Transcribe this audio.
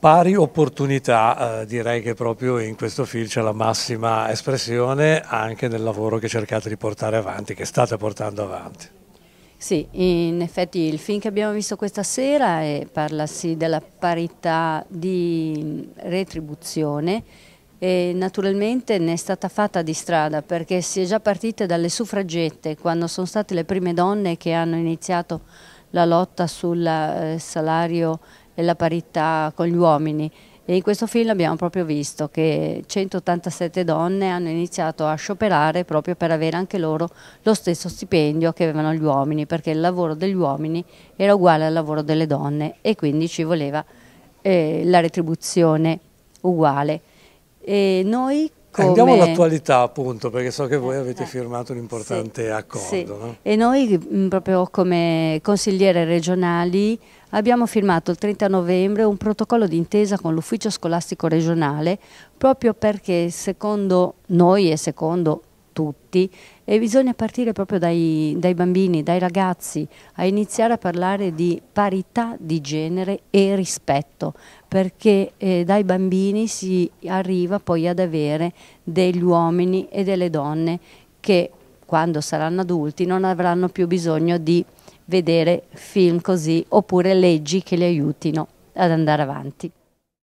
Pari opportunità, eh, direi che proprio in questo film c'è la massima espressione anche nel lavoro che cercate di portare avanti, che state portando avanti. Sì, in effetti il film che abbiamo visto questa sera è, parla sì della parità di retribuzione e naturalmente ne è stata fatta di strada perché si è già partite dalle suffragette quando sono state le prime donne che hanno iniziato a la lotta sul eh, salario e la parità con gli uomini e in questo film abbiamo proprio visto che 187 donne hanno iniziato a scioperare proprio per avere anche loro lo stesso stipendio che avevano gli uomini perché il lavoro degli uomini era uguale al lavoro delle donne e quindi ci voleva eh, la retribuzione uguale. E noi come... Ecco, Andiamo all'attualità appunto, perché so che voi eh, avete eh, firmato un importante sì, accordo. Sì. No? E noi mm, proprio come consigliere regionali abbiamo firmato il 30 novembre un protocollo d'intesa con l'ufficio scolastico regionale proprio perché secondo noi e secondo tutti e bisogna partire proprio dai, dai, bambini, dai ragazzi, a iniziare a parlare di parità di genere e rispetto, perché eh, dai bambini si arriva poi ad avere degli uomini e delle donne che quando saranno adulti non avranno più bisogno di vedere film così oppure leggi che li aiutino ad andare avanti.